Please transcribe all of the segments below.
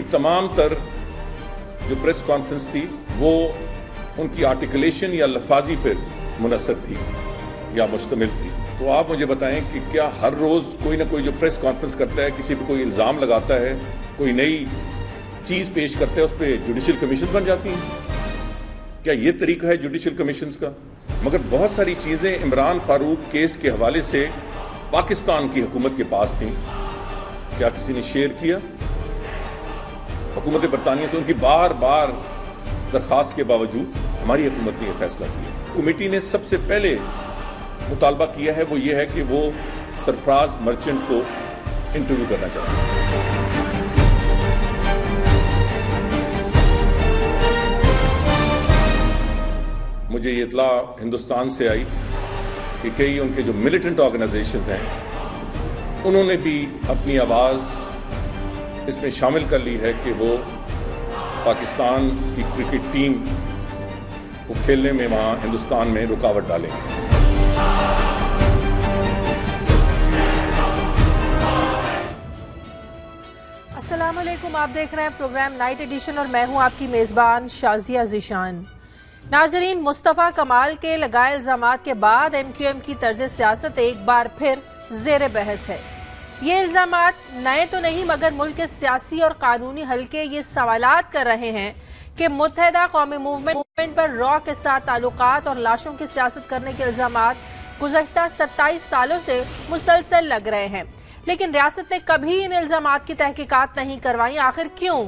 की तमाम तर जो प्रेस कॉन्फ्रेंस थी वो उनकी आर्टिकुलेशन या लफाजी पर मुनसर थी या मुश्तमिल थी तो आप मुझे बताएं कि क्या हर रोज़ कोई ना कोई जो प्रेस कॉन्फ्रेंस करता है किसी पर कोई इल्ज़ाम लगाता है कोई नई चीज़ पेश करता है उस पर जुडिशल कमीशन बन जाती है क्या ये तरीका है जुडिशल कमीशन का मगर बहुत सारी चीज़ें इमरान फारूक केस के हवाले से पाकिस्तान की हुकूमत के पास थी क्या किसी ने शेयर किया हुकूमत बरतानिया से उनकी बार बार दरख्वास्त के बावजूद हमारी हुकूमत ने यह फैसला किया कमेटी ने सबसे पहले मुतालबा किया है वो ये है कि वो सरफराज मर्चेंट को इंटरव्यू करना चाहते हैं मुझे ये इतला हिंदुस्तान से आई कि कई उनके जो मिलिटेंट ऑर्गेनाइजेशन हैं उन्होंने भी अपनी आवाज़ इसमें शामिल कर ली है कि वो पाकिस्तान की क्रिकेट टीम को खेलने में वहाँ हिंदुस्तान में रुकावट डालें असलम आप देख रहे हैं प्रोग्राम नाइट एडिशन और मैं हूं आपकी मेज़बान शाजिया जिशान नाजरीन मुस्तफ़ा कमाल के लगाए इल्ज़ाम के बाद एम क्यू एम की तर्ज सियासत एक बार फिर जेर बहस है ये इल्ज़ाम नए तो नहीं मगर मुल्क के सियासी और कानूनी हल्के ये सवाल कर रहे हैं कि मुतहदा कौमी मूवमेंट मूवमेंट पर रॉ के साथ ताल्लुक और लाशों की सियासत करने के इल्ज़ाम गुजशत सत्ताईस सालों से मुसलसल लग रहे हैं लेकिन रियासत ने कभी इन इल्ज़ाम की तहकीकत नहीं करवाई आखिर क्यों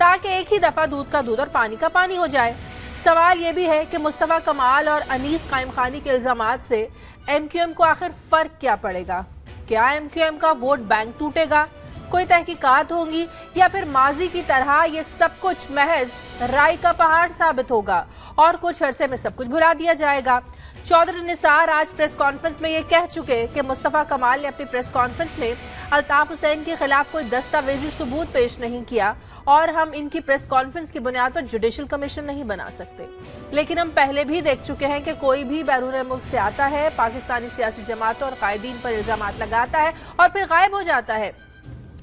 ताकि एक ही दफ़ा दूध का दूध और पानी का पानी हो जाए सवाल ये भी है कि मुस्तफ़ा कमाल और अनीस कायम खानी के इल्ज़ाम से एम क्यू एम को आखिर फ़र्क क्या पड़ेगा क्या एमक्यूएम का वोट बैंक टूटेगा कोई तहकीकात होंगी या फिर माजी की तरह ये सब कुछ महज राय का पहाड़ साबित होगा और कुछ अरसे में सब कुछ भुला दिया जाएगा चौधरी निसार आज प्रेस कॉन्फ्रेंस में ये कह चुके कि मुस्तफ़ा कमाल ने अपनी प्रेस कॉन्फ्रेंस में अल्ताफ हुसैन के खिलाफ कोई दस्तावेजी सबूत पेश नहीं किया और हम इनकी प्रेस कॉन्फ्रेंस की बुनियाद पर जुडिशल कमीशन नहीं बना सकते लेकिन हम पहले भी देख चुके हैं कि कोई भी बैरून मुल्क से आता है पाकिस्तानी सियासी जमातों और कायदीन पर इल्जाम लगाता है और फिर गायब हो जाता है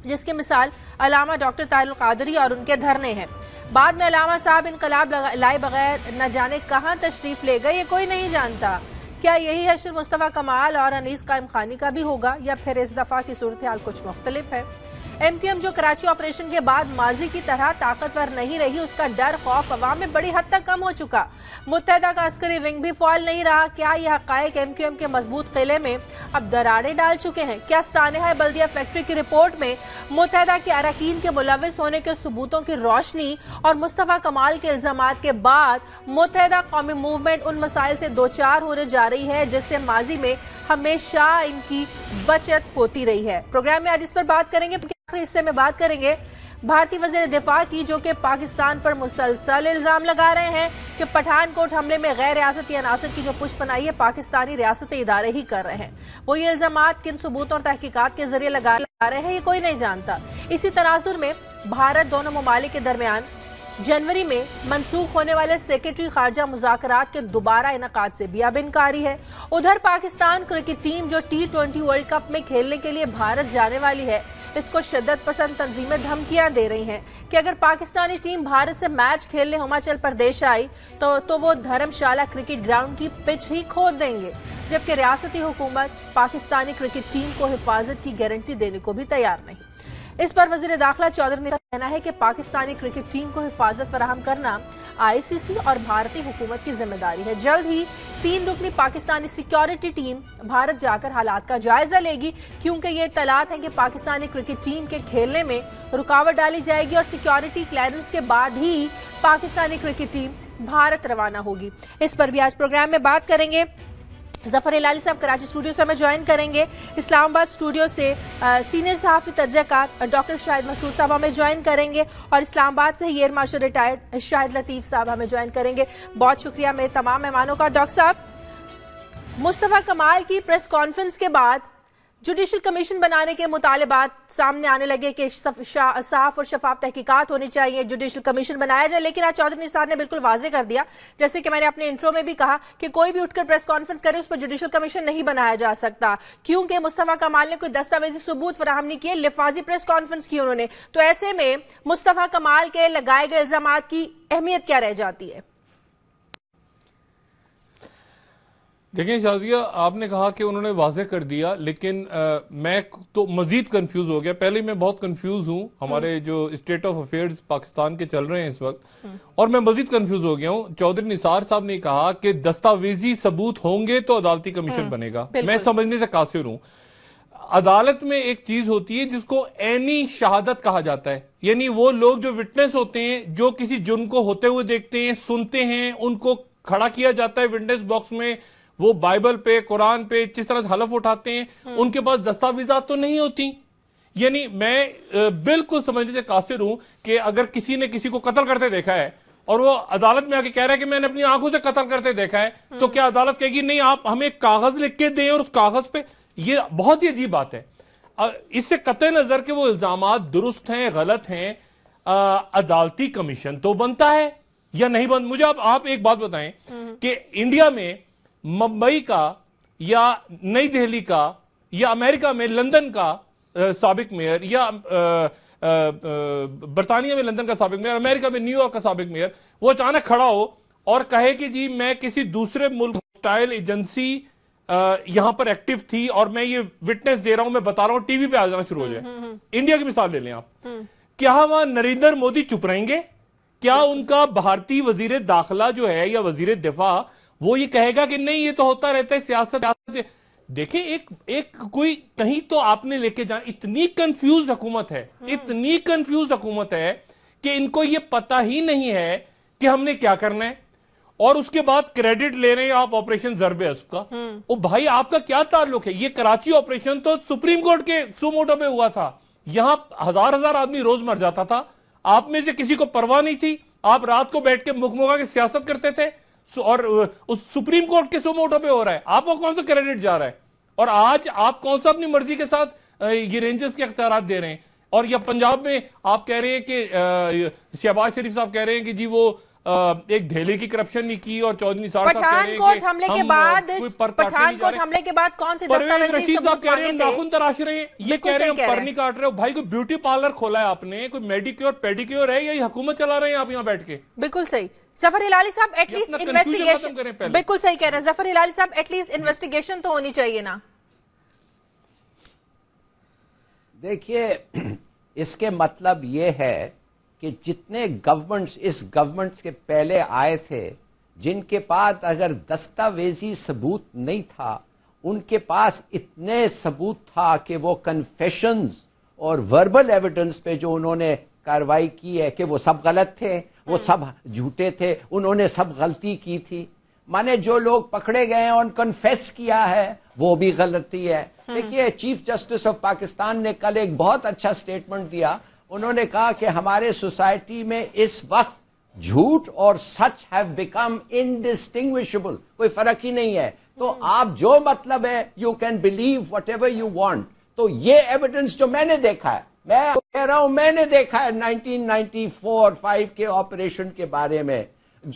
जिसकी मिसाल अलामा डॉक्टर तारुल कादरी और उनके धरने हैं बाद में अलामा साहब इनकलाब लाए बगैर न जाने कहाँ तशरीफ़ ले गए ये कोई नहीं जानता क्या यही अशर मुस्तफ़ा कमाल और अनीस कायम खानी का भी होगा या फिर इस दफ़ा की सूरत हाल कुछ मुख्तलिफ है एमक्यूएम जो कराची ऑपरेशन के बाद माजी की तरह ताकतवर नहीं रही उसका डर खौफ अवाम में बड़ी हद तक कम हो चुका मुतहदा का अस्करी विंग भी फॉल नहीं रहा क्या यह हक एमक्यूएम के मजबूत किले में अब दरारे डाल चुके हैं क्या सानहा बल्दिया फैक्ट्री की रिपोर्ट में मुतहदा के अरकान के मुलविस होने के सबूतों की रोशनी और मुस्तफ़ा कमाल के इल्जाम के बाद मुतहदा कौमी मूवमेंट उन मसाइल से दो चार होने जा रही है जिससे माजी में हमेशा इनकी बचत होती रही है प्रोग्राम में आज इस पर बात करेंगे हिस्से में बात करेंगे भारतीय वजीर दिफा की जो कि पाकिस्तान पर मुसलसल इल्ज़ाम लगा रहे हैं कि पठानकोट हमले में गैर रियासती अनासर की जो पुष्प बनाई है पाकिस्तानी रियासत इदारे ही कर रहे हैं वो ये इल्ज़ाम किन सबूतों और तहकीकत के जरिए लगा रहे हैं ये कोई नहीं जानता इसी तनाजुर में भारत दोनों ममालिक के दरमियान जनवरी में मनसूख होने वाले सेक्रेटरी खारजा मुजात के दोबारा इनका से भी अब इनकारी है उधर पाकिस्तान क्रिकेट टीम जो टी ट्वेंटी वर्ल्ड कप में खेलने के लिए भारत जाने वाली है इसको शिदत पसंद तंजीमें धमकियां दे रही हैं कि अगर पाकिस्तानी टीम भारत से मैच खेलने हिमाचल प्रदेश आई तो तो वो धर्मशाला क्रिकेट ग्राउंड की पिच ही खोद देंगे जबकि रियासती हुकूमत पाकिस्तानी क्रिकेट टीम को हिफाजत की गारंटी देने को भी तैयार नहीं इस पर वजीर दाखिला चौधरी ने कहना है कि पाकिस्तानी क्रिकेट टीम को हिफाजत फराहम करना आईसीसी और भारतीय हुकूमत की जिम्मेदारी है जल्द ही तीन रुकनी पाकिस्तानी सिक्योरिटी टीम भारत जाकर हालात का जायजा लेगी क्योंकि ये तलात है कि पाकिस्तानी क्रिकेट टीम के खेलने में रुकावट डाली जाएगी और सिक्योरिटी क्लियरेंस के बाद ही पाकिस्तानी क्रिकेट टीम भारत रवाना होगी इस पर भी आज प्रोग्राम में बात करेंगे जफर हिलाली साहब कराची स्टूडियो से हमें ज्वाइन करेंगे इस्लामाबाद स्टूडियो से आ, सीनियर सहाफ़ी तजयकार डॉक्टर शाहिद मसूद साहब हमें ज्वाइन करेंगे और इस्लामाबाद से air marshal retired Shahid Latif साहब हमें ज्वाइन करेंगे बहुत शुक्रिया मेरे तमाम मेहमानों का डॉक्टर साहब मुस्तफ़ा कमाल की प्रेस कॉन्फ्रेंस के बाद जुडिशल कमीशन बनाने के मुतालबात सामने आने लगे कि साफ और शफाफ तहकीकत होनी चाहिए जुडिशल कमीशन बनाया जाए लेकिन आज चौधरी निसार ने बिल्कुल वाजे कर दिया जैसे कि मैंने अपने इंट्रो में भी कहा कि कोई भी उठकर प्रेस कॉन्फ्रेंस करे उस पर जुडिशल कमीशन नहीं बनाया जा सकता क्योंकि मुस्तफ़ा कमाल ने कोई दस्तावेजी सबूत फराहम नहीं किए लिफाजी प्रेस कॉन्फ्रेंस की उन्होंने तो ऐसे में मुस्तफ़ा कमाल के लगाए गए इल्जाम की अहमियत क्या रह जाती है देखिए शाजिया आपने कहा कि उन्होंने वाजह कर दिया लेकिन आ, मैं तो मजीद कंफ्यूज हो गया पहले मैं बहुत कंफ्यूज हूँ हमारे हम्म। जो स्टेट ऑफ अफेयर्स पाकिस्तान के चल रहे हैं इस वक्त हम्म। और मैं मजीद कंफ्यूज हो गया हूँ चौधरी निसार साहब ने कहा कि दस्तावेजी सबूत होंगे तो अदालती कमीशन हम्म, बनेगा मैं समझने से कासिर हूँ अदालत में एक चीज होती है जिसको एनी शहादत कहा जाता है यानी वो लोग जो विटनेस होते हैं जो किसी जुर्म को होते हुए देखते हैं सुनते हैं उनको खड़ा किया जाता है विटनेस बॉक्स में वो बाइबल पे कुरान पे जिस तरह हलफ उठाते हैं हम्म। उनके पास दस्तावेजा तो नहीं होती यानी मैं बिल्कुल समझने से कासिर हूं कि अगर किसी ने किसी को कत्ल करते देखा है और वो अदालत में आके कह रहा है कि मैंने अपनी आंखों से कत्ल करते देखा है हम्म। तो क्या अदालत कहेगी नहीं आप हमें कागज लिख के दें और उस कागज पे ये बहुत ही अजीब बात है इससे कत नजर के वो इल्जाम दुरुस्त हैं गलत हैं अदालती कमीशन तो बनता है या नहीं बन मुझे आप, आप एक बात बताएं हम्म। कि इंडिया में मुंबई का या नई दिल्ली का या अमेरिका में लंदन का सबक मेयर या बरतानिया में लंदन का सबक मेयर अमेरिका में न्यूयॉर्क का सबक मेयर वो अचानक खड़ा हो और कहे कि जी मैं किसी दूसरे मुल्क टाइल एजेंसी यहां पर एक्टिव थी और मैं ये विटनेस दे रहा हूं मैं बता रहा हूं टीवी पे आ जाना शुरू हो हम्म, जाए इंडिया हम्म, हम्म। की मिसाल ले लें आप क्या वहां नरेंद्र मोदी चुप रहेंगे क्या उनका भारतीय वजीर दाखिला जो है या वजीर दिफा वो ये कहेगा कि नहीं ये तो होता रहता है सियासत देखिए एक एक कोई कहीं तो आपने लेके जाना इतनी कंफ्यूज हुकूमत है हम्म। इतनी कंफ्यूज हुकूमत है कि इनको ये पता ही नहीं है कि हमने क्या करना है और उसके बाद क्रेडिट ले रहे हैं आप ऑपरेशन जरबे हसब का ओ भाई आपका क्या ताल्लुक है ये कराची ऑपरेशन तो सुप्रीम कोर्ट के सुमोटो पे हुआ था यहां हजार हजार आदमी रोज मर जाता था आप में से किसी को परवाह नहीं थी आप रात को बैठ के मुखमुखा के सियासत करते थे और उस सुप्रीम कोर्ट के मोटो पे हो रहा है आपको कौन सा क्रेडिट जा रहा है और आज आप कौन सा अपनी मर्जी के साथ ये रेंजर्स के अख्तियार दे रहे हैं और यह पंजाब में आप कह रहे हैं कि शहबाज शरीफ साहब कह रहे हैं कि जी वो एक ढेले की करप्शन नहीं की और चौधरी साहब पठानकोट हमले के बाद पठानकोट हमले के बाद कौन से नाखून तराश रहे हैं ये कह रहे हैं पर नहीं काट रहे हो भाई कोई ब्यूटी पार्लर खोला है आपने कोई मेडिक्योर पेडिक्योर है या हुकूमत चला रहे हैं आप यहाँ बैठ के बिल्कुल सही जफर हिलाली साहब एटलीस्ट इन्वेस्टिगेशन बिल्कुल सही कह रहे हैं जफर हिलाली साहब एटलीस्ट इन्वेस्टिगेशन तो होनी चाहिए ना देखिए इसके मतलब ये है कि जितने गवर्नमेंट्स इस गवर्नमेंट के पहले आए थे जिनके पास अगर दस्तावेजी सबूत नहीं था उनके पास इतने सबूत था कि वो कन्फेशंस और वर्बल एविडेंस पे जो उन्होंने कार्रवाई की है कि वो सब गलत थे वो हम्म। सब झूठे थे उन्होंने सब गलती की थी माने जो लोग पकड़े गए हैं और कन्फेस किया है वो भी गलती है हम्म। देखिए चीफ जस्टिस ऑफ पाकिस्तान ने कल एक बहुत अच्छा स्टेटमेंट दिया उन्होंने कहा कि हमारे सोसाइटी में इस वक्त झूठ और सच हैव बिकम इनडिस्टिंग्विशेबल कोई फर्क ही नहीं है तो हम्म। आप जो मतलब है you can believe whatever you want तो ये एविडेंस जो मैंने देखा है मैं कह रहा हूं मैंने देखा है 1994-5 के ऑपरेशन के बारे में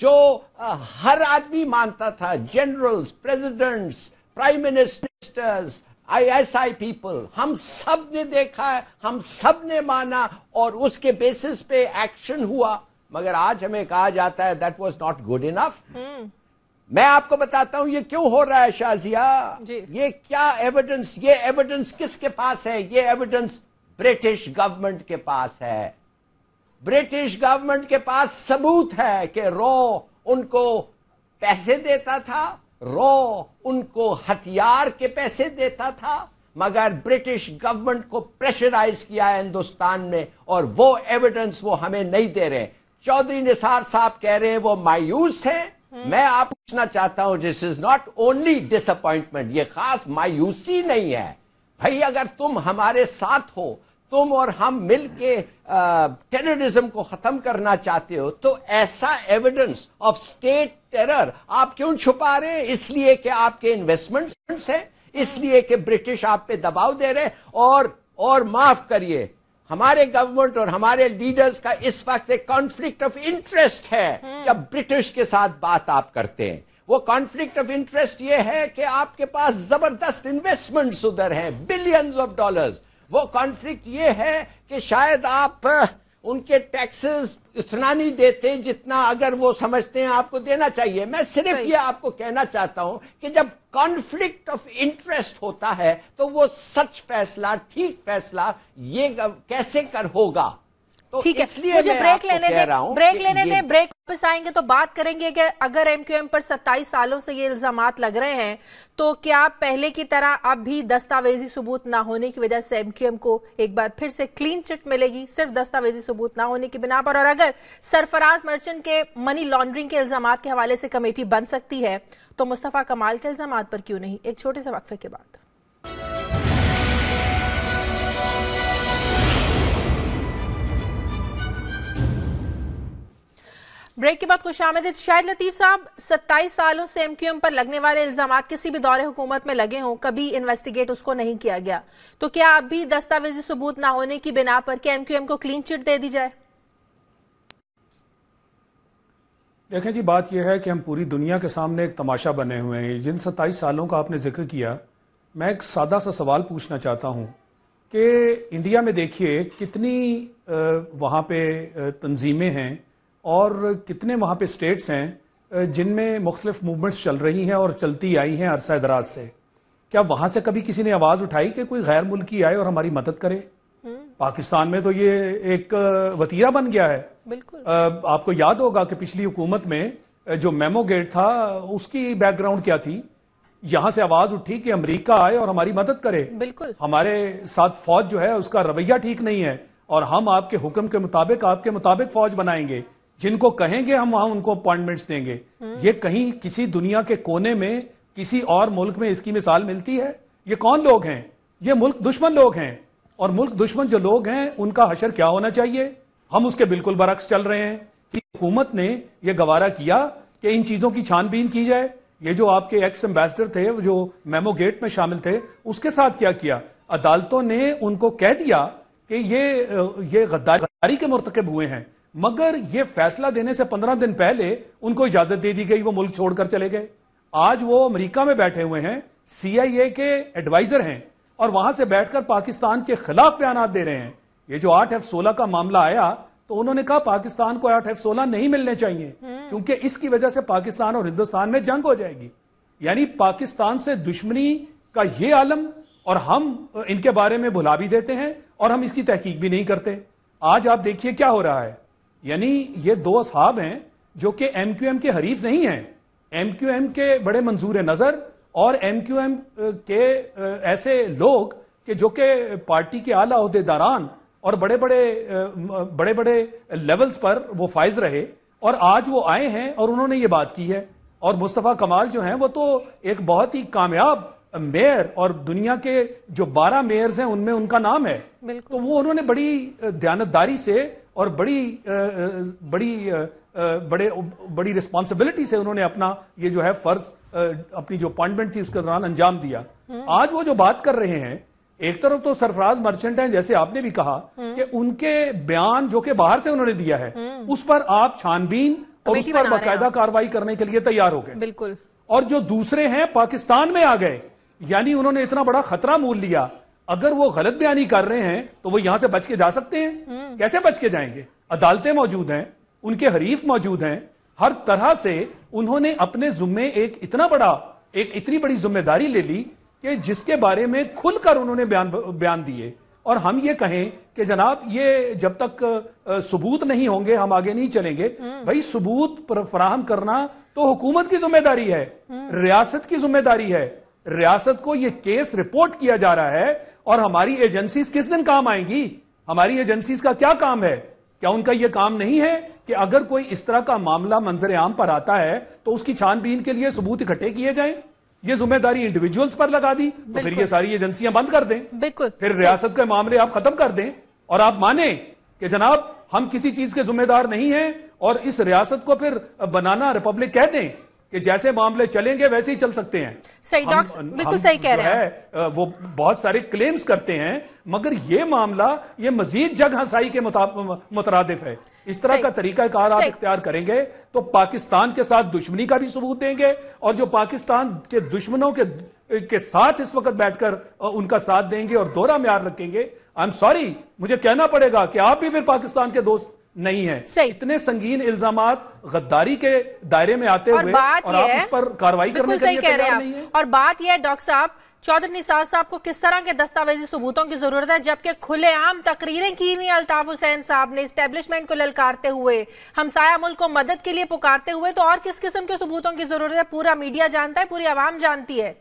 जो हर आदमी मानता था generals presidents prime ministers ISI people हम सब ने देखा है हम सब ने माना और उसके बेसिस पे एक्शन हुआ मगर आज हमें कहा जाता है that was not good enough मैं आपको बताता हूं ये क्यों हो रहा है शाजिया ये क्या एविडेंस ये एविडेंस किसके पास है ये एविडेंस ब्रिटिश गवर्नमेंट के पास है ब्रिटिश गवर्नमेंट के पास सबूत है कि रॉ उनको पैसे देता था रॉ उनको हथियार के पैसे देता था मगर ब्रिटिश गवर्नमेंट को प्रेशराइज किया है हिंदुस्तान में और वो एविडेंस वो हमें नहीं दे रहे चौधरी निसार साहब कह रहे हैं वो मायूस हैं हम्म। मैं आप पूछना चाहता हूं this is not only disappointment ये खास मायूसी नहीं है भाई अगर तुम हमारे साथ हो तुम और हम मिल के टेररिज्म को खत्म करना चाहते हो तो ऐसा एविडेंस ऑफ स्टेट टेरर आप क्यों छुपा रहे हैं इसलिए कि आपके इन्वेस्टमेंट्स हैं इसलिए कि ब्रिटिश आप पे दबाव दे रहे और और माफ करिए हमारे गवर्नमेंट और हमारे लीडर्स का इस वक्त एक कॉन्फ्लिक्ट ऑफ इंटरेस्ट है हम्म। जब ब्रिटिश के साथ बात आप करते हैं वो कॉन्फ्लिक्ट ऑफ इंटरेस्ट ये है कि आपके पास जबरदस्त इन्वेस्टमेंट्स उधर हैं बिलियंस ऑफ डॉलर्स वो कॉन्फ्लिक्ट ये है कि शायद आप उनके टैक्सेस इतना नहीं देते जितना अगर वो समझते हैं आपको देना चाहिए मैं सिर्फ ये आपको कहना चाहता हूं कि जब कॉन्फ्लिक्ट ऑफ इंटरेस्ट होता है तो वो सच फैसला ठीक फैसला ये कैसे कर होगा तो ठीक है मुझे ब्रेक लेने दे ब्रेक लेने दे ब्रेक वापस आएंगे तो बात करेंगे कि अगर एमक्यूएम पर 27 सालों से ये इल्जाम लग रहे हैं तो क्या पहले की तरह अब भी दस्तावेजी सबूत ना होने की वजह से एमक्यूएम को एक बार फिर से क्लीन चिट मिलेगी सिर्फ दस्तावेजी सबूत ना होने की बिना पर और अगर सरफराज मर्चेंट के मनी लॉन्ड्रिंग के इल्जाम के हवाले से कमेटी बन सकती है तो मुस्तफा कमाल के इल्जाम पर क्यों नहीं एक छोटे से वक्फे के बाद ब्रेक के बाद खुश आमदीद शाहिद लतीफ साहब सत्ताईस सालों से एमक्यूएम पर लगने वाले इल्जाम किसी भी दौरे हुकूमत में लगे हों कभी इन्वेस्टिगेट उसको नहीं किया गया तो क्या अब भी दस्तावेजी सबूत ना होने की बिना पर क्या एमक्यूएम को क्लीन चिट दे दी जाए देखें जी बात यह है कि हम पूरी दुनिया के सामने एक तमाशा बने हुए हैं जिन सत्ताईस सालों का आपने जिक्र किया मैं एक सादा सा सवाल पूछना चाहता हूँ कि इंडिया में देखिए कितनी वहाँ पे तंजीमें हैं और कितने वहाँ पे स्टेट्स हैं जिनमें मुख्तलिफ मूवमेंट्स चल रही हैं और चलती आई हैं अरसा दराज से क्या वहां से कभी किसी ने आवाज़ उठाई कि कोई गैर मुल्की आए और हमारी मदद करे हम्म। पाकिस्तान में तो ये एक वतीरा बन गया है बिल्कुल आपको याद होगा कि पिछली हुकूमत में जो मेमो गेट था उसकी बैकग्राउंड क्या थी यहां से आवाज उठी कि अमेरिका आए और हमारी मदद करे बिल्कुल हमारे साथ फौज जो है उसका रवैया ठीक नहीं है और हम आपके हुक्म के मुताबिक आपके मुताबिक फौज बनाएंगे जिनको कहेंगे हम वहां उनको अपॉइंटमेंट्स देंगे हम्म। ये कहीं किसी दुनिया के कोने में किसी और मुल्क में इसकी मिसाल मिलती है ये कौन लोग हैं ये मुल्क दुश्मन लोग हैं और मुल्क दुश्मन जो लोग हैं उनका हशर क्या होना चाहिए हम उसके बिल्कुल बरक्स चल रहे हैं कि हुकूमत ने यह गवारा किया कि इन चीजों की छानबीन की जाए ये जो आपके एक्स एम्बेसडर थे जो मेमो गेट में शामिल थे उसके साथ क्या किया अदालतों ने उनको कह दिया कि ये ये गद्दारी के मरतकब हुए हैं मगर यह फैसला देने से पंद्रह दिन पहले उनको इजाजत दे दी गई वो मुल्क छोड़कर चले गए आज वो अमरीका में बैठे हुए हैं सीआईए के एडवाइजर हैं और वहां से बैठकर पाकिस्तान के खिलाफ बयान दे रहे हैं ये जो आठ एफ सोलह का मामला आया तो उन्होंने कहा पाकिस्तान को आठ एफ सोलह नहीं मिलने चाहिए हम्म। क्योंकि इसकी वजह से पाकिस्तान और हिंदुस्तान में जंग हो जाएगी यानी पाकिस्तान से दुश्मनी का ये आलम और हम इनके बारे में भुला भी देते हैं और हम इसकी तहकीक भी नहीं करते आज आप देखिए क्या हो रहा है यानी ये दो असहाब हैं जो कि एम क्यू एम के हरीफ नहीं हैं एम क्यू एम के बड़े मंजूर नजर और एम क्यू एम के ऐसे लोग कि जो कि पार्टी के आला अहदेदारान और बड़े बड़े बड़े बड़े लेवल्स पर वो फाइज रहे और आज वो आए हैं और उन्होंने ये बात की है और मुस्तफ़ा कमाल जो हैं वो तो एक बहुत ही कामयाब मेयर और दुनिया के जो बारह मेयर्स हैं उनमें उनका नाम है तो वो उन्होंने बड़ी दयानतदारी से और बड़ी बड़ी बड़े बड़ी रिस्पॉन्सिबिलिटी से उन्होंने अपना ये जो है फर्ज अपनी जो अपॉइंटमेंट थी उसके दौरान अंजाम दिया हम्म। आज वो जो बात कर रहे हैं एक तरफ तो सरफराज मर्चेंट हैं जैसे आपने भी कहा हम्म। कि उनके बयान जो कि बाहर से उन्होंने दिया है हम्म। उस पर आप छानबीन और उस पर बाकायदा कार्रवाई करने के लिए तैयार हो गए बिल्कुल और जो दूसरे हैं पाकिस्तान में आ गए यानी उन्होंने इतना बड़ा खतरा मोल लिया अगर वो गलत बयानी कर रहे हैं तो वो यहां से बच के जा सकते हैं हम्म। कैसे बच के जाएंगे अदालतें मौजूद हैं उनके हरीफ मौजूद हैं हर तरह से उन्होंने अपने जुम्मे एक इतना बड़ा एक इतनी बड़ी जिम्मेदारी ले ली कि जिसके बारे में खुलकर उन्होंने बयान बयान दिए और हम ये कहें कि जनाब ये जब तक सबूत नहीं होंगे हम आगे नहीं चलेंगे हम्म। भाई सबूत फराहम करना तो हुकूमत की जिम्मेदारी है हम्म। रियासत की जिम्मेदारी है रियासत को यह केस रिपोर्ट किया जा रहा है और हमारी एजेंसीज किस दिन काम आएंगी हमारी एजेंसीज का क्या काम है क्या उनका यह काम नहीं है कि अगर कोई इस तरह का मामला मंजर आम पर आता है तो उसकी छानबीन के लिए सबूत इकट्ठे किए जाए ये जिम्मेदारी इंडिविजुअल्स पर लगा दी तो फिर ये सारी एजेंसियां बंद कर दें बिल्कुल फिर रियासत के मामले आप खत्म कर दें और आप माने कि जनाब हम किसी चीज के जिम्मेदार नहीं हैं और इस रियासत को फिर बनाना रिपब्लिक कह दें कि जैसे मामले चलेंगे वैसे ही चल सकते हैं सही डॉक्टर बिल्कुल सही कह रहे हैं वो बहुत सारे क्लेम्स करते हैं मगर ये मामला ये मजीद जग हंसाई के मुतरद है इस तरह का तरीकाकार आप इख्तियार करेंगे तो पाकिस्तान के साथ दुश्मनी का भी सबूत देंगे और जो पाकिस्तान के दुश्मनों के के साथ इस वक्त बैठकर उनका साथ देंगे और दोहरा म्यार रखेंगे आई एम सॉरी मुझे कहना पड़ेगा कि आप भी फिर पाकिस्तान के दोस्त नहीं है सही। इतने संगीन इल्जाम गद्दारी के दायरे में आते हुए बात और आप उस पर कार्रवाई करने लिए कह रहे हैं और बात यह है डॉक्टर साहब चौधरी निसार साहब को किस तरह के दस्तावेजी सबूतों की जरूरत है जबकि खुलेआम तकरीरें की हुई अल्ताफ हुसैन साहब ने स्टेब्लिशमेंट को ललकारते हुए हमसाया मुल्क को मदद के लिए पुकारते हुए तो और किस किस्म के सबूतों की जरूरत है पूरा मीडिया जानता है पूरी आवाम जानती है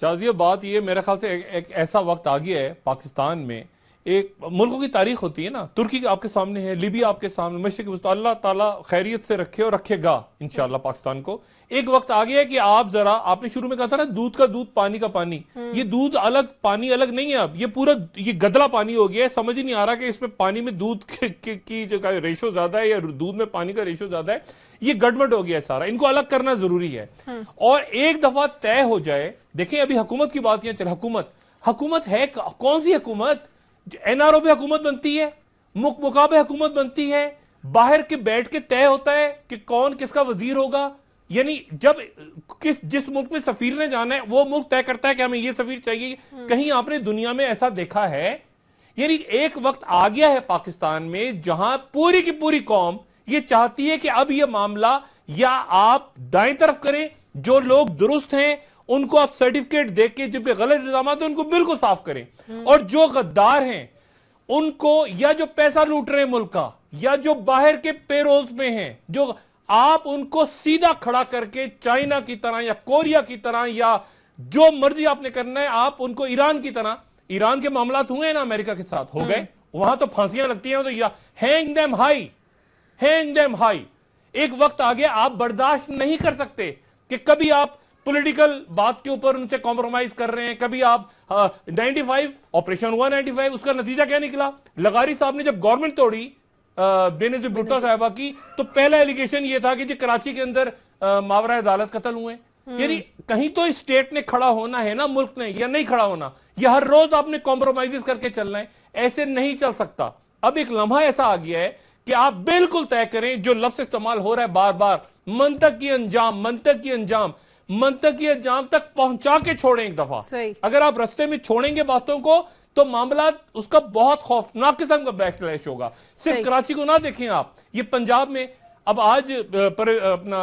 शाजिया बात ये मेरे ख्याल से एक ऐसा वक्त आ गया है पाकिस्तान में एक मुल्कों की तारीख होती है ना तुर्की आपके सामने है लिबिया आपके सामने मशरक अल्लाह ताला खैरियत से रखे और रखेगा इनशाला पाकिस्तान को एक वक्त आ गया है कि आप जरा आपने शुरू में कहा था ना दूध का दूध पानी का पानी हम्म। ये दूध अलग पानी अलग नहीं है अब ये पूरा ये गदला पानी हो गया है समझ ही नहीं आ रहा कि इसमें पानी में दूध की जो रेशो ज्यादा है या दूध में पानी का रेशो ज्यादा है ये गड़बड़ हो गया है सारा इनको अलग करना जरूरी है हम्म। और एक दफा तय हो जाए देखें अभी हुकूमत की बात यहां चल हुकूमत हुकूमत है कौन सी हुकूमत एनआरओ पे हुकूमत बनती है मुख मुकाबे हुकूमत बनती है बाहर के बैठ के तय होता है कि कौन किसका वजीर होगा यानी जब किस जिस मुल्क में सफीर ने जाना है वो मुल्क तय करता है कि हमें ये सफीर चाहिए हम्म। कहीं आपने दुनिया में ऐसा देखा है यानी एक वक्त आ गया है पाकिस्तान में जहां पूरी की पूरी कौम ये चाहती है कि अब यह मामला या आप दाएं तरफ करें जो लोग दुरुस्त हैं उनको आप सर्टिफिकेट दे के जिनके गलत इल्जाम है उनको बिल्कुल साफ करें और जो गद्दार हैं उनको या जो पैसा लूट रहे हैं मुल्क का या जो बाहर के पेरोल्स में हैं जो आप उनको सीधा खड़ा करके चाइना की तरह या कोरिया की तरह या जो मर्जी आपने करना है आप उनको ईरान की तरह ईरान के मामला हुए ना अमेरिका के साथ हो हम्म। गए वहां तो फांसियां लगती हैं तो या hang them high hang them high एक वक्त आ गया आप बर्दाश्त नहीं कर सकते कि कभी आप पॉलिटिकल बात के ऊपर उनसे कॉम्प्रोमाइज कर रहे हैं कभी आप नाइनटी फाइव ऑपरेशन हुआ नाइनटी फाइव उसका नतीजा क्या निकला लगारी साहब ने जब गवर्नमेंट तोड़ी बेनजी भुट्टो साहबा की तो पहला एलिगेशन ये था कि जी कराची के अंदर मावरा अदालत कत्ल हुए यानी हम्म। कहीं तो स्टेट ने खड़ा होना है ना मुल्क ने या नहीं खड़ा होना या हर रोज आपने कॉम्प्रोमाइजेस करके चलना है ऐसे नहीं चल सकता अब एक लम्हा ऐसा आ गया है कि आप बिल्कुल तय करें जो लफ्स इस्तेमाल हो रहा है बार बार मंतक की अंजाम मंतक की अंजाम मंतकीय जाम तक पहुंचा के छोड़ें एक दफा अगर आप रस्ते में छोड़ेंगे बातों को तो मामला उसका बहुत खौफनाक किस्म का बैकलैश होगा सिर्फ कराची को ना देखें आप ये पंजाब में अब आज पर अपना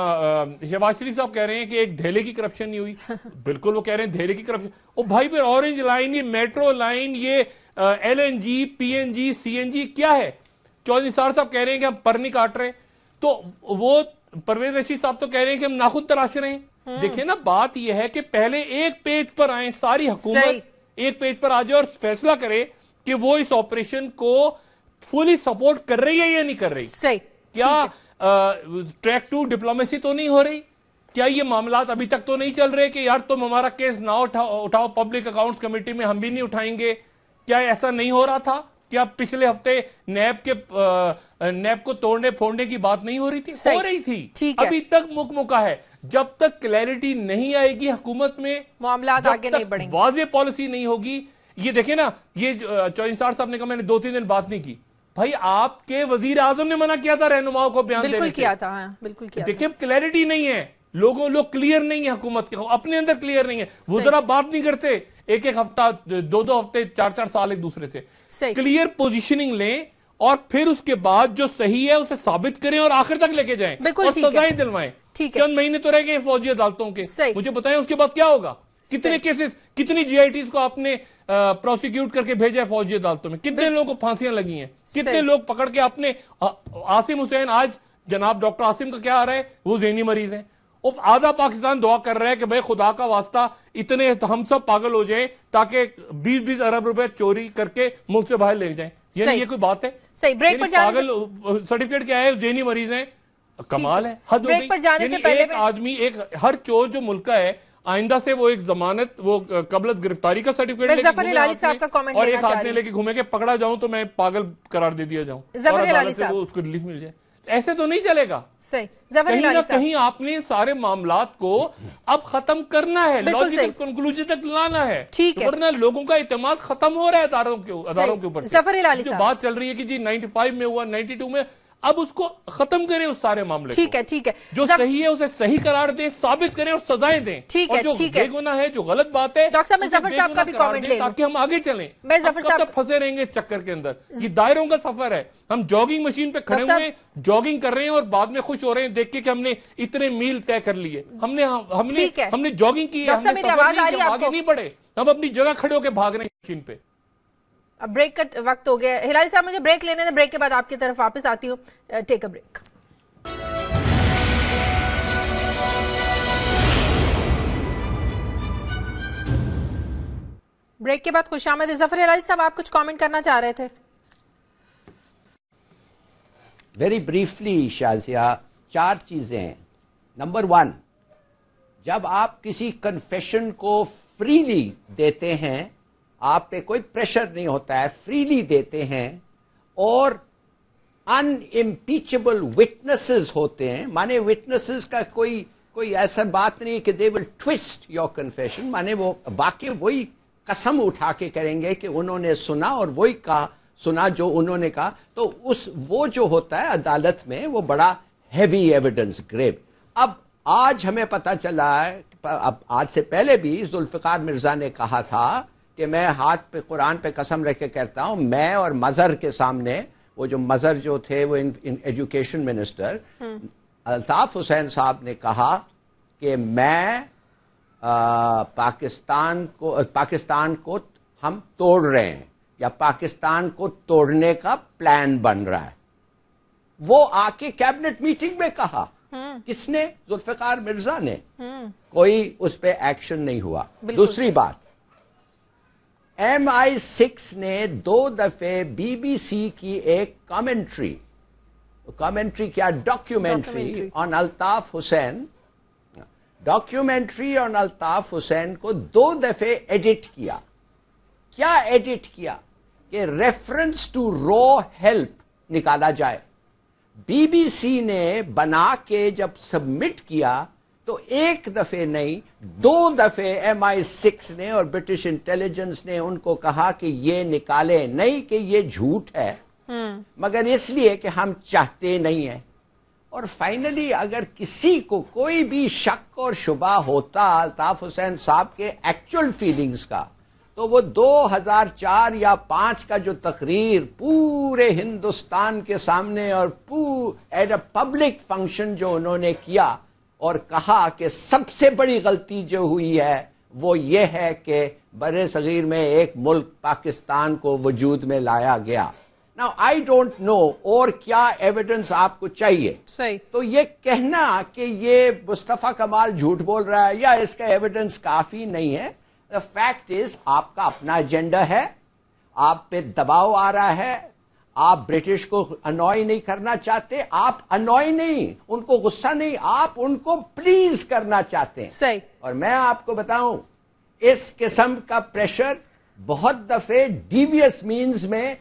शहबाज शरीफ साहब कह रहे हैं कि एक धेले की करप्शन नहीं हुई बिल्कुल वो कह रहे हैं धेले की करप्शन ओ भाई फिर ऑरेंज लाइन ये मेट्रो लाइन ये L N G P N G C N G क्या है चौधरी सार साहब कह रहे हैं कि हम पर नहीं काट रहे तो वो परवेज रशीद साहब तो कह रहे हैं कि हम नाखुन तराश रहे हैं हम्म। देखिए ना बात यह है कि पहले एक पेज पर आए सारी हकूमत एक पेज पर आ जाए और फैसला करे कि वो इस ऑपरेशन को फुली सपोर्ट कर रही है या नहीं कर रही सही क्या ट्रैक टू डिप्लोमेसी तो नहीं हो रही क्या ये मामला अभी तक तो नहीं चल रहे कि यार तुम हमारा केस ना उठाओ उठाओ पब्लिक अकाउंट्स कमेटी में हम भी नहीं उठाएंगे क्या ऐसा नहीं हो रहा था क्या पिछले हफ्ते नैब के नैब को तोड़ने फोड़ने की बात नहीं हो रही थी हो रही थी अभी तक मुक मुका है जब तक क्लैरिटी नहीं आएगी हुकूमत में मामला आगे नहीं बढ़ेंगे वाजे पॉलिसी नहीं होगी ये देखे ना ये चौंसार साहब ने कहा मैंने दो तीन दिन बात नहीं की भाई आपके वजीर आजम ने मना किया था रहनुमाओं को बयान बिल्कुल किया था हाँ, बिल्कुल किया देखिए क्लैरिटी नहीं है लोगों लोग क्लियर नहीं है हुकूमत के अपने अंदर क्लियर नहीं है वो जरा बात नहीं करते एक एक हफ्ता दो दो हफ्ते चार चार साल एक दूसरे से क्लियर पोजिशनिंग लें और फिर उसके बाद जो सही है उसे साबित करें और आखिर तक लेके जाएं और सजाएं दिलवाएं ठीक है चंद महीने तो रह गए फौजी अदालतों के सही। मुझे बताएं उसके बाद क्या होगा कितने केसेस कितनी जीआईटी को आपने प्रोसिक्यूट करके भेजा है फौजी अदालतों में कितने लोगों को फांसियां लगी हैं कितने लोग पकड़ के आपने आसिम हुसैन आज जनाब डॉक्टर आसिम का क्या आ रहा है वो जहनी मरीज है अब आधा पाकिस्तान दुआ कर रहा है कि भाई खुदा का वास्ता इतने हम सब पागल हो जाएं ताकि 20-20 अरब रुपए चोरी करके मुल्क से बाहर ले जाएं यानी ये कोई बात है सही ब्रेक पर पागल सर्टिफिकेट क्या है जेनी मरीज हैं कमाल है हद ब्रेक पर जाने से पहले एक आदमी एक हर चोर जो मुल्क का है आइंदा से वो एक जमानत वो कबल गिरफ्तारी का सर्टिफिकेट जफर साहब का कमेंट और एक हाथ में लेके घूमे के पकड़ा जाऊं तो मैं पागल करार दे दिया जाऊं वो उसको रिलीफ मिल जाए ऐसे तो नहीं चलेगा सही कहीं ना कहीं आपने सारे मामला को अब खत्म करना है लॉजिकल कंक्लूजन तो तक लाना है ठीक तो है वरना लोगों का इतम खत्म हो रहा है अदारों के अदारों के ऊपर जो बात चल रही है कि जी 95 में हुआ 92 में अब उसको खत्म करें उस सारे मामले ठीक है ठीक है जो जब... सही है उसे सही करार दें साबित करें और सजाएं दें ठीक है ठीक है गुना है जो गलत बात है डॉक्टर साहब मैं जफर साहब का भी कमेंट ले ताकि हम आगे चलें मैं जफर साहब तक फंसे रहेंगे इस चक्कर के अंदर ये दायरों का सफर है हम जॉगिंग मशीन पे खड़े हुए जॉगिंग कर रहे हैं और बाद में खुश हो रहे हैं देख के कि हमने इतने मील तय कर लिए हमने हमने हमने जॉगिंग की है हमने नहीं पड़े हम अपनी जगह खड़े होकर भाग रहे हैं मशीन पे अब ब्रेक का वक्त हो गया हिलाली साहब मुझे ब्रेक लेने दे ब्रेक के बाद आपकी तरफ वापस आती हूँ टेक अ ब्रेक ब्रेक के बाद खुश आमद जफर हिलाली साहब आप कुछ कमेंट करना चाह रहे थे वेरी ब्रीफली शाजिया चार चीजें नंबर वन जब आप किसी कन्फेशन को फ्रीली देते हैं आप पे कोई प्रेशर नहीं होता है फ्रीली देते हैं और अनइम्पीचेबल विटनेसेस होते हैं माने विटनेसेस का कोई कोई ऐसा बात नहीं कि they will twist your confession माने वो वाकई वही कसम उठा के करेंगे कि उन्होंने सुना और वही कहा सुना जो उन्होंने कहा तो उस वो जो होता है अदालत में वो बड़ा हैवी एविडेंस ग्रेव अब आज हमें पता चला है अब आज से पहले भी जुल्फिकार मिर्जा ने कहा था कि मैं हाथ पे कुरान पे कसम रख के कहता हूँ मैं और मजहर के सामने वो जो मजहर जो थे वो in, in education minister hmm. Altaf Hussain साहब ने कहा कि मैं आ, पाकिस्तान को पाकिस्तान को हम तोड़ रहे हैं या पाकिस्तान को तोड़ने का प्लान बन रहा है वो आके कैबिनेट मीटिंग में कहा हम्म। किसने जुल्फिकार मिर्जा ने हम्म। कोई उस पर एक्शन नहीं हुआ दूसरी बात एम आई सिक्स ने दो दफे बीबीसी की एक कमेंट्री कमेंट्री क्या documentary on Altaf Hussain documentary on Altaf Hussain को दो दफे एडिट किया क्या एडिट किया कि रेफरेंस टू रो हेल्प निकाला जाए बीबीसी ने बना के जब सबमिट किया तो एक दफे नहीं दो दफे एम आई सिक्स ने और ब्रिटिश इंटेलिजेंस ने उनको कहा कि ये निकाले नहीं कि ये झूठ है हम्म। मगर इसलिए कि हम चाहते नहीं है और फाइनली अगर किसी को कोई भी शक और शुबा होता अल्ताफ हुसैन साहब के एक्चुअल फीलिंग्स का तो वो 2004 या 5 का जो तकरीर पूरे हिंदुस्तान के सामने और एट अ पब्लिक फंक्शन जो उन्होंने किया और कहा कि सबसे बड़ी गलती जो हुई है वो ये है कि बर सगीर में एक मुल्क पाकिस्तान को वजूद में लाया गया नाउ आई डोंट नो और क्या एविडेंस आपको चाहिए सही तो ये कहना कि ये मुस्तफ़ा कमाल झूठ बोल रहा है या इसका एविडेंस काफी नहीं है द फैक्ट इज आपका अपना एजेंडा है आप पे दबाव आ रहा है आप ब्रिटिश को अनॉय नहीं करना चाहते आप अनॉय नहीं उनको गुस्सा नहीं आप उनको प्लीज करना चाहते हैं सही और मैं आपको बताऊं इस किस्म का प्रेशर बहुत दफे डीवियस मीन्स में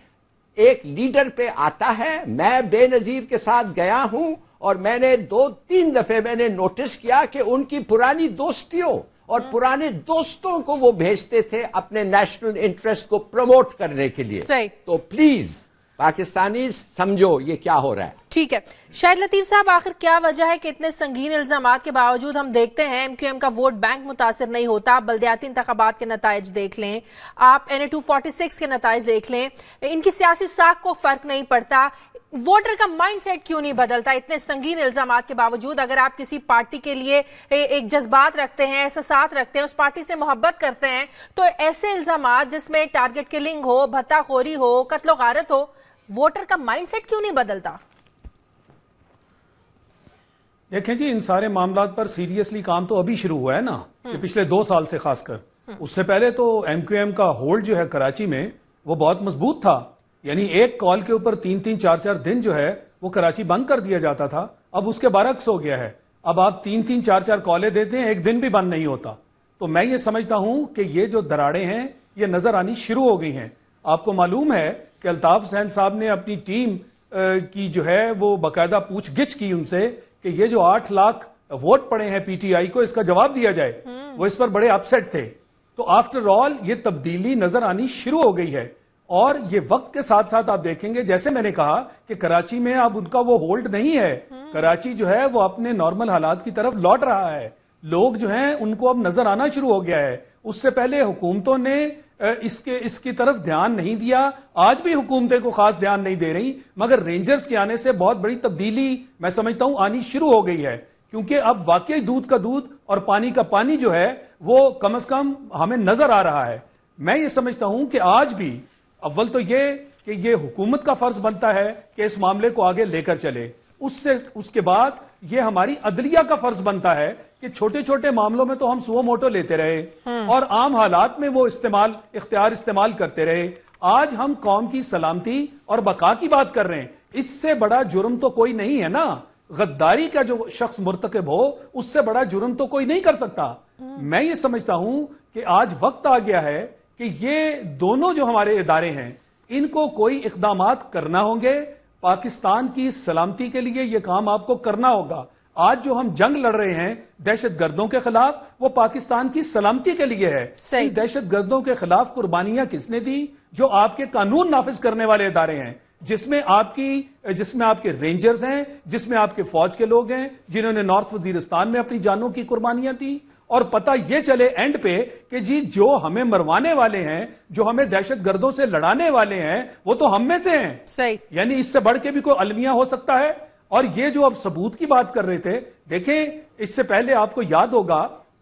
एक लीडर पे आता है मैं बेनजीर के साथ गया हूं और मैंने दो तीन दफे मैंने नोटिस किया कि उनकी पुरानी दोस्तियों और हाँ। पुराने दोस्तों को वो भेजते थे अपने नेशनल इंटरेस्ट को प्रमोट करने के लिए तो प्लीज पाकिस्तानी समझो ये क्या हो रहा है ठीक है शायद लतीफ साहब आखिर क्या वजह है कि इतने संगीन इल्जाम के बावजूद हम देखते हैं एम का वोट बैंक मुतासर नहीं होता आप बल्दियाती इंतबात के नतज देख लें आप N A two forty six के नतज देख लें इनकी सियासी साख को फर्क नहीं पड़ता वोटर का माइंडसेट क्यों नहीं बदलता इतने संगीन इल्जाम के बावजूद अगर आप किसी पार्टी के लिए एक जज्बात रखते हैं एहसास रखते हैं उस पार्टी से मोहब्बत करते हैं तो ऐसे इल्जाम जिसमें टारगेट किलिंग हो भत्ताखोरी हो कत्लो गारत हो वोटर का माइंडसेट क्यों नहीं बदलता देखें जी इन सारे मामला पर सीरियसली काम तो अभी शुरू हुआ है ना ये हम्म। पिछले दो साल से खासकर हम्म। उससे पहले तो एमक्यूएम का होल्ड जो है कराची में वो बहुत मजबूत था यानी एक कॉल के ऊपर तीन तीन चार चार दिन जो है वो कराची बंद कर दिया जाता था अब उसके बरक्स हो गया है अब आप तीन तीन चार चार कॉले देते हैं एक दिन भी बंद नहीं होता तो मैं ये समझता हूं कि ये जो दराड़े हैं ये नजर आनी शुरू हो गई हैं आपको मालूम है कि अल्ताफ हुसैन साहब ने अपनी टीम की जो है वो बाकायदा पूछ गिछ की उनसे कि ये जो आठ लाख वोट पड़े हैं पीटीआई को इसका जवाब दिया जाए हम्म। वो इस पर बड़े अपसेट थे तो आफ्टर ऑल ये तब्दीली नजर आनी शुरू हो गई है और ये वक्त के साथ साथ आप देखेंगे जैसे मैंने कहा कि कराची में अब उनका वो होल्ड नहीं है हम्म। कराची जो है वो अपने नॉर्मल हालात की तरफ लौट रहा है लोग जो हैं उनको अब नजर आना शुरू हो गया है उससे पहले हुकूमतों ने इसके इसकी तरफ ध्यान नहीं दिया आज भी हुकूमतें को खास ध्यान नहीं दे रही मगर रेंजर्स के आने से बहुत बड़ी तब्दीली मैं समझता हूं आनी शुरू हो गई है क्योंकि अब वाकई दूध का दूध और पानी का पानी जो है वो कम अज कम हमें नजर आ रहा है मैं ये समझता हूं कि आज भी अव्वल तो ये कि ये हुकूमत का फर्ज बनता है कि इस मामले को आगे लेकर चले उससे उसके बाद ये हमारी अदलिया का फर्ज बनता है कि छोटे छोटे मामलों में तो हम सुबह मोटो लेते रहे हाँ। और आम हालात में वो इस्तेमाल इख्तियार इस्तेमाल करते रहे आज हम कौम की सलामती और बका की बात कर रहे हैं इससे बड़ा जुर्म तो कोई नहीं है ना गद्दारी का जो शख्स मुर्तकब हो उससे बड़ा जुर्म तो कोई नहीं कर सकता हाँ। मैं ये समझता हूं कि आज वक्त आ गया है कि ये दोनों जो हमारे इदारे हैं इनको कोई इकदाम करना होंगे पाकिस्तान की सलामती के लिए यह काम आपको करना होगा आज जो हम जंग लड़ रहे हैं दहशत गर्दों के खिलाफ वो पाकिस्तान की सलामती के लिए है दहशत गर्दों के खिलाफ कुर्बानियां किसने दी जो आपके कानून नाफिज करने वाले इदारे हैं जिसमें आपकी जिसमें आपके रेंजर्स हैं जिसमें आपके फौज के लोग हैं जिन्होंने नॉर्थ वजीरिस्तान में अपनी जानों की कुर्बानियां दी और पता यह चले एंड पे कि जी जो हमें मरवाने वाले हैं जो हमें दहशत गर्दों से लड़ाने वाले हैं वो तो हम में से हैं सही यानी इससे बढ़ के भी कोई अलमिया हो सकता है और ये जो आप सबूत की बात कर रहे थे देखें इससे पहले आपको याद होगा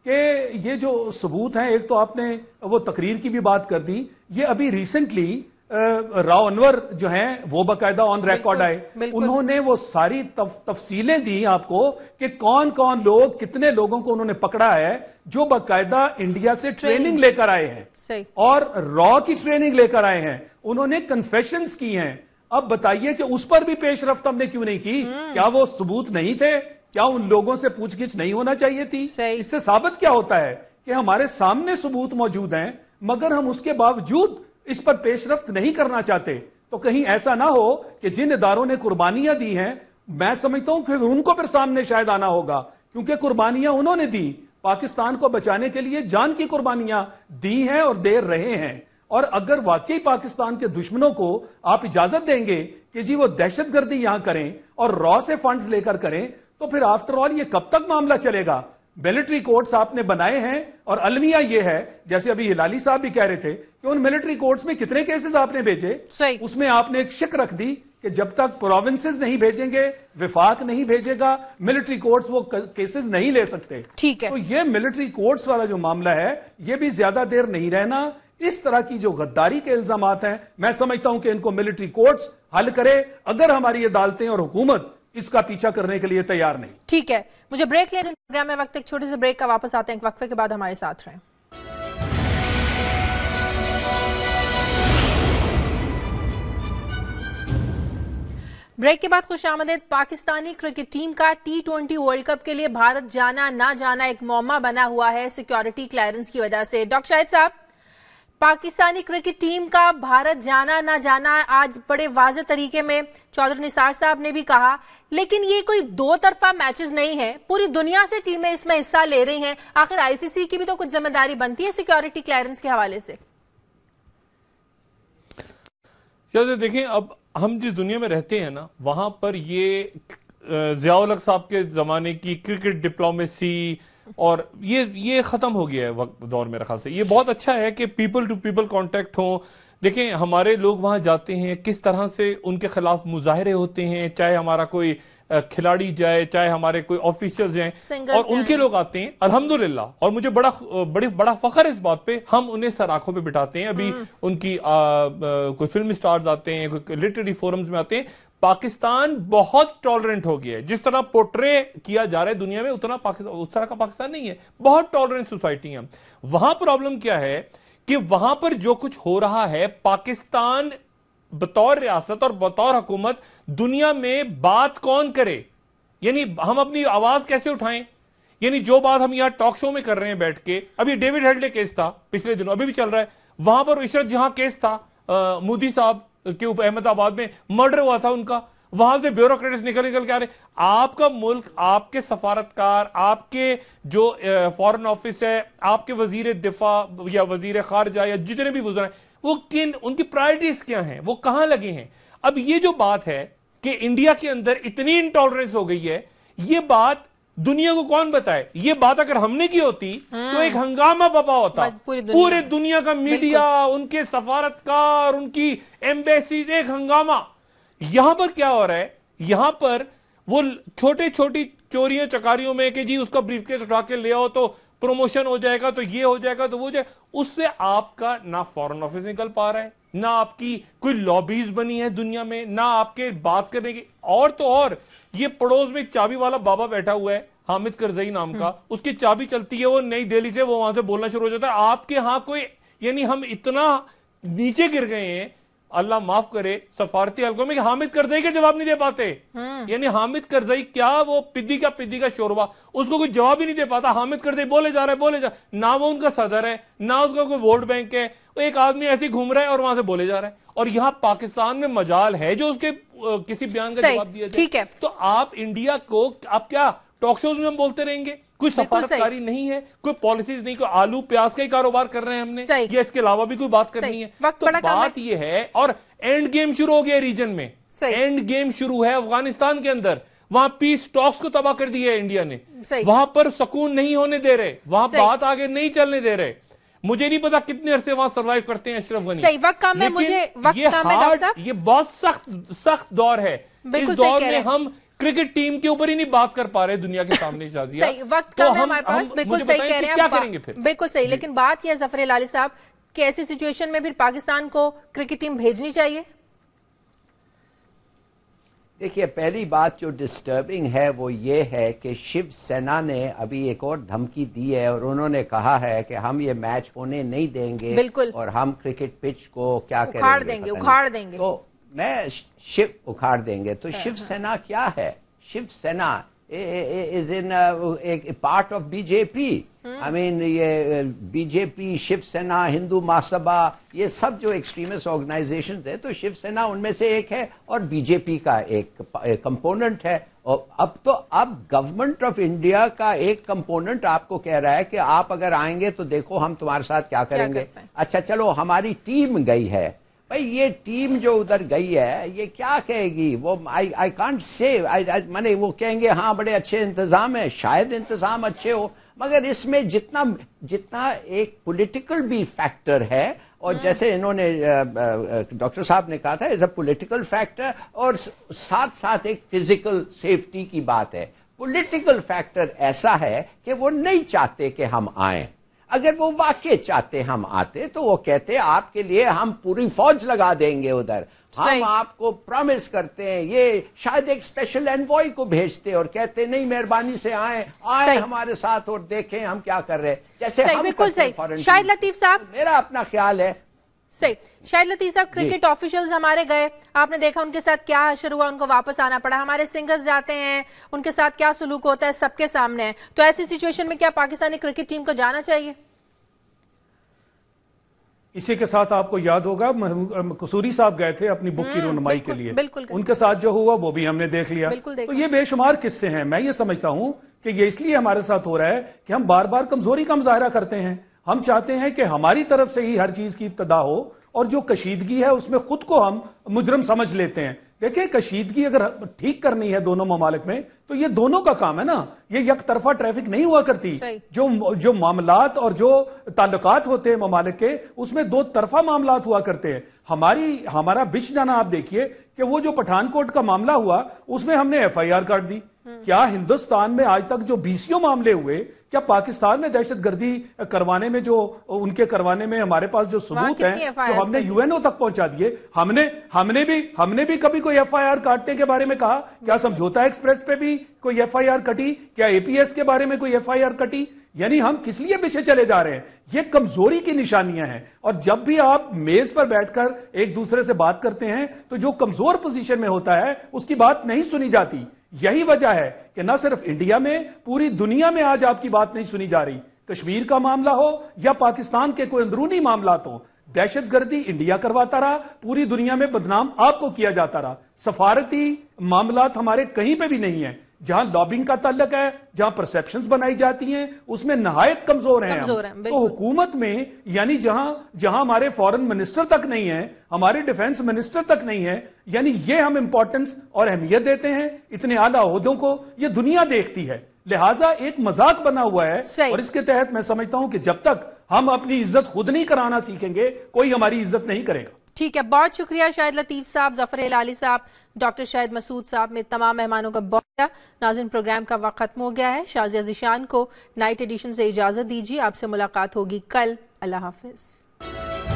कि ये जो सबूत हैं एक तो आपने वो तकरीर की भी बात कर दी ये अभी रिसेंटली राव अनवर जो हैं वो बकायदा ऑन रिकॉर्ड आए उन्होंने वो सारी तफ, तफसीलें दी आपको कि कौन कौन लोग कितने लोगों को उन्होंने पकड़ा है जो बकायदा इंडिया से ट्रेनिंग लेकर आए हैं और रॉ की ट्रेनिंग लेकर आए हैं उन्होंने कन्फेशन की हैं अब बताइए कि उस पर भी रफ्त हमने क्यों नहीं की हम्म। क्या वो सबूत नहीं थे क्या उन लोगों से पूछगिछ नहीं होना चाहिए थी इससे साबित क्या होता है कि हमारे सामने सबूत मौजूद हैं मगर हम उसके बावजूद इस पर पेशरफ्त नहीं करना चाहते तो कहीं ऐसा ना हो कि जिन इदारों ने कुर्बानियां दी हैं मैं समझता हूं कि उनको फिर सामने शायद आना होगा क्योंकि कुर्बानियां उन्होंने दी पाकिस्तान को बचाने के लिए जान की कुर्बानियां दी हैं और दे रहे हैं और अगर वाकई पाकिस्तान के दुश्मनों को आप इजाजत देंगे कि जी वो दहशत गर्दी यहां करें और रॉ से फंड्स लेकर करें तो फिर आफ्टर ऑल ये कब तक मामला चलेगा मिलिट्री कोर्ट्स आपने बनाए हैं और अलमिया ये है जैसे अभी हिलाली साहब भी कह रहे थे कि उन मिलिट्री कोर्ट्स में कितने केसेस आपने भेजे उसमें आपने एक शिक रख दी कि जब तक प्रोविंसेस नहीं भेजेंगे विफाक नहीं भेजेगा मिलिट्री कोर्ट्स वो केसेस नहीं ले सकते ठीक है तो ये मिलिट्री कोर्ट्स वाला जो मामला है ये भी ज्यादा देर नहीं रहना इस तरह की जो गद्दारी के इल्जाम हैं मैं समझता हूं कि इनको मिलिट्री कोर्ट्स हल करे अगर हमारी अदालतें और हुकूमत इसका पीछा करने के लिए तैयार नहीं ठीक है मुझे ब्रेक लिया प्रोग्राम में वक्त एक छोटे से ब्रेक का वापस आते हैं वक्फे के बाद हमारे साथ रहे ब्रेक के बाद खुश आमदेद पाकिस्तानी क्रिकेट टीम का टी ट्वेंटी वर्ल्ड कप के लिए भारत जाना ना जाना एक मोमा बना हुआ है सिक्योरिटी क्लियरेंस की वजह से डॉक्टर शाहिद साहब पाकिस्तानी क्रिकेट टीम का भारत जाना ना जाना आज बड़े वाज तरीके में चौधरी निसार साहब ने भी कहा लेकिन ये कोई दो तरफा मैचेस नहीं है पूरी दुनिया से टीमें इसमें हिस्सा ले रही हैं आखिर आईसीसी की भी तो कुछ जिम्मेदारी बनती है सिक्योरिटी क्लियरेंस के हवाले से तो देखें अब हम जिस दुनिया में रहते हैं ना वहां पर ये जियाउल साहब के जमाने की क्रिकेट डिप्लोमेसी और ये ये खत्म हो गया है वक्त दौर मेरे ख्याल से ये बहुत अच्छा है कि पीपल टू पीपल कॉन्टेक्ट हो देखें हमारे लोग वहां जाते हैं किस तरह से उनके खिलाफ मुजाहरे होते हैं चाहे हमारा कोई खिलाड़ी जाए चाहे हमारे कोई ऑफिशियल जाए और उनके लोग आते हैं अल्हम्दुलिल्लाह और मुझे बड़ा बड़ी बड़ा फखर इस बात पे हम उन्हें सराखों पे बिठाते हैं अभी हम्म। उनकी आ, आ, कोई फिल्म स्टार्स आते हैं कोई लिटरेरी फोरम्स में आते हैं पाकिस्तान बहुत टॉलरेंट हो गया है जिस तरह पोर्ट्रे किया जा रहा है दुनिया में उतना पाकिस्तान उस तरह का पाकिस्तान नहीं है बहुत टॉलरेंट सोसाइटी है वहां प्रॉब्लम क्या है कि वहां पर जो कुछ हो रहा है पाकिस्तान बतौर रियासत और बतौर हुकूमत दुनिया में बात कौन करे यानी हम अपनी आवाज कैसे उठाएं यानी जो बात हम यहां टॉक शो में कर रहे हैं बैठ के अभी डेविड हेडले केस था पिछले दिनों अभी भी चल रहा है वहां पर इशरत जहां केस था मोदी साहब के ऊपर अहमदाबाद में मर्डर हुआ था उनका वहां से ब्यूरोक्रेट्स निकल निकल के आ रहे आपका मुल्क आपके सफारतकार आपके जो फॉरेन ऑफिस है आपके वजीर दिफा या वजीर खारजा या जितने भी गुजरा वो किन उनकी प्रायोरिटीज क्या हैं वो कहां लगे हैं अब ये जो बात है कि इंडिया के अंदर इतनी इंटॉलरेंस हो गई है ये बात दुनिया को कौन बताए ये बात अगर हमने की होती तो एक हाँ। हंगामा बपा होता पूरी दुनिया, पूरे दुनिया का मीडिया उनके सफारतकार उनकी एम्बेसी एक हंगामा यहां पर क्या हो रहा है यहां पर वो छोटे छोटी चोरियों चकारियों में कि जी उसका ब्रीफकेस उठा के ले आओ तो प्रमोशन हो जाएगा तो ये हो जाएगा तो वो जाए उससे आपका ना फॉरेन ऑफिस निकल पा रहा है ना आपकी कोई लॉबीज बनी है दुनिया में ना आपके बात करने की और तो और ये पड़ोस में एक चाबी वाला बाबा बैठा हुआ है हामिद करजई नाम का हम्म। उसकी चाबी चलती है वो नई दिल्ली से वो वहां से बोलना शुरू हो जाता है आपके यहां कोई यानी हम इतना नीचे गिर गए हैं अल्लाह माफ करे सफारती हल्कों में हामिद करजई का जवाब नहीं दे पाते हम्म। यानी हामिद करजई क्या वो पिद्दी का पिद्दी का शोरबा उसको कोई जवाब ही नहीं दे पाता हामिद करजई बोले जा रहे हैं बोले जा ना वो उनका सदर है ना उसका कोई वोट बैंक है एक आदमी ऐसे घूम रहा है और वहां से बोले जा रहा है और यहाँ पाकिस्तान में मजाल है जो उसके किसी बयान का जवाब दिया ठीक है तो आप इंडिया को आप क्या टॉक शोज में हम बोलते रहेंगे कोई सफारतकारी नहीं है कोई पॉलिसीज नहीं कोई आलू प्याज का ही कारोबार कर रहे हैं हमने या इसके अलावा भी कोई बात करनी है तो बात ये है और एंड गेम शुरू हो गया रीजन में एंड गेम शुरू है अफगानिस्तान के अंदर वहां पीस स्टॉक्स को तबाह कर दिया है इंडिया ने वहां पर सुकून नहीं होने दे रहे वहां बात आगे नहीं चलने दे रहे मुझे नहीं पता कितने अरसे वहां सर्वाइव करते हैं अशरफ गनी सही वक्त काम है मुझे वक्त काम है डॉक्टर साहब ये बहुत सख्त सख्त दौर है इस दौर में हम क्रिकेट टीम के ऊपर ही नहीं बात कर पा रहे दुनिया के सामने सही वक्त तो कम है हमारे पास बिल्कुल सही कह रहे हैं क्या करेंगे फिर बिल्कुल सही लेकिन बात यह जफर लाली साहब कि ऐसी सिचुएशन में फिर पाकिस्तान को क्रिकेट टीम भेजनी चाहिए देखिए पहली बात जो डिस्टर्बिंग है वो ये है कि शिवसेना ने अभी एक और धमकी दी है और उन्होंने कहा है कि हम ये मैच होने नहीं देंगे बिल्कुल और हम क्रिकेट पिच को क्या उखाड़ करेंगे देंगे उखाड़ देंगे तो मैं शिव उखाड़ देंगे तो हाँ, शिव हाँ। सेना क्या है Shiv Sena is in uh, एक part of BJP I mean ये बीजेपी uh, शिवसेना हिंदू महासभा ये सब जो एक्सट्रीमिस्ट ऑर्गेनाइजेशन है तो शिवसेना उनमें से एक है और बीजेपी का एक कंपोनेंट है और अब तो अब गवर्नमेंट ऑफ इंडिया का एक कंपोनेंट आपको कह रहा है कि आप अगर आएंगे तो देखो हम तुम्हारे साथ क्या करेंगे क्या अच्छा चलो हमारी टीम गई है भाई ये टीम जो उधर गई है ये क्या कहेगी वो आई आई कांट से मैंने वो कहेंगे हाँ बड़े अच्छे इंतजाम है शायद इंतजाम अच्छे हो मगर इसमें जितना जितना एक पॉलिटिकल भी फैक्टर है और हम्म। जैसे इन्होंने डॉक्टर साहब ने कहा था इज अ पॉलिटिकल फैक्टर और साथ साथ एक फिजिकल सेफ्टी की बात है पॉलिटिकल फैक्टर ऐसा है कि वो नहीं चाहते कि हम आए अगर वो वाकई चाहते हम आते तो वो कहते आपके लिए हम पूरी फौज लगा देंगे उधर हम आपको प्रॉमिस करते हैं ये शायद एक स्पेशल एनवॉय को भेजते और कहते नहीं मेहरबानी से आए आए हमारे साथ और देखें हम क्या कर रहे हैं जैसे हम बिल्कुल सही शायद लतीफ साहब मेरा अपना ख्याल है सही शायद लती साहब क्रिकेट ऑफिशियल्स हमारे गए आपने देखा उनके साथ क्या असर हुआ उनको वापस आना पड़ा हमारे सिंगर्स जाते हैं उनके साथ क्या सलूक होता है सबके सामने है तो ऐसी सिचुएशन में क्या पाकिस्तानी क्रिकेट टीम को जाना चाहिए इसी के साथ आपको याद होगा कसूरी साहब गए थे अपनी बुक की हम्म, रोनमाई के लिए बिल्कुल उनके साथ जो हुआ वो भी हमने देख लिया बिल्कुल तो ये बेशुमार किस्से हैं मैं ये समझता हूं कि ये इसलिए हमारे साथ हो रहा है कि हम बार बार कमजोरी का मुजाहरा करते हैं हम चाहते हैं कि हमारी तरफ से ही हर चीज की इब्तदा हो और जो कशीदगी है उसमें खुद को हम मुजरम समझ लेते हैं देखिए कशीदगी अगर ठीक करनी है दोनों ममालिक में तो ये दोनों का काम है ना ये यक तरफा ट्रैफिक नहीं हुआ करती जो जो मामलात और जो ताल्लुकात होते हैं ममालिक के उसमें दो तरफा मामलात हुआ करते हैं हमारी हमारा बिछ जाना आप देखिए कि वो जो पठानकोट का मामला हुआ उसमें हमने एफ आई आर काट दी हम्म। क्या हिंदुस्तान में आज तक जो बीसियों मामले हुए क्या पाकिस्तान में दहशत गर्दी करवाने में जो उनके करवाने में हमारे पास जो सबूत हैं जो हमने यूएनओ तक पहुंचा दिए हमने हमने भी हमने भी कभी कोई एफआईआर काटने के बारे में कहा क्या समझौता एक्सप्रेस पे भी कोई एफआईआर कटी क्या एपीएस के बारे में कोई एफआईआर कटी यानी हम किस लिए पीछे चले जा रहे हैं ये कमजोरी की निशानियां हैं और जब भी आप मेज पर बैठकर एक दूसरे से बात करते हैं तो जो कमजोर पोजीशन में होता है उसकी बात नहीं सुनी जाती यही वजह है कि ना सिर्फ इंडिया में पूरी दुनिया में आज आपकी बात नहीं सुनी जा रही कश्मीर का मामला हो या पाकिस्तान के कोई अंदरूनी मामला हो दहशतगर्दी इंडिया करवाता रहा पूरी दुनिया में बदनाम आपको किया जाता रहा सफारती मामला हमारे कहीं पे भी नहीं है जहां लॉबिंग का तलक है जहां परसेप्शन बनाई जाती हैं उसमें नहायत कमजोर हैं है, तो हुकूमत में यानी जहां जहां हमारे फॉरेन मिनिस्टर तक नहीं है हमारे डिफेंस मिनिस्टर तक नहीं है यानी ये हम इंपॉर्टेंस और अहमियत देते हैं इतने आला अहदों को ये दुनिया देखती है लिहाजा एक मजाक बना हुआ है और इसके तहत मैं समझता हूं कि जब तक हम अपनी इज्जत खुद नहीं कराना सीखेंगे कोई हमारी इज्जत नहीं करेगा ठीक है बहुत शुक्रिया शाहिद लतीफ साहब जफर लाली साहब डॉक्टर शाहिद मसूद साहब में तमाम मेहमानों का बहुत नाजिन प्रोग्राम का वक्त खत्म हो गया है शाजिया जिशान को नाइट एडिशन से इजाजत दीजिए आपसे मुलाकात होगी कल अल्लाह हाफिज़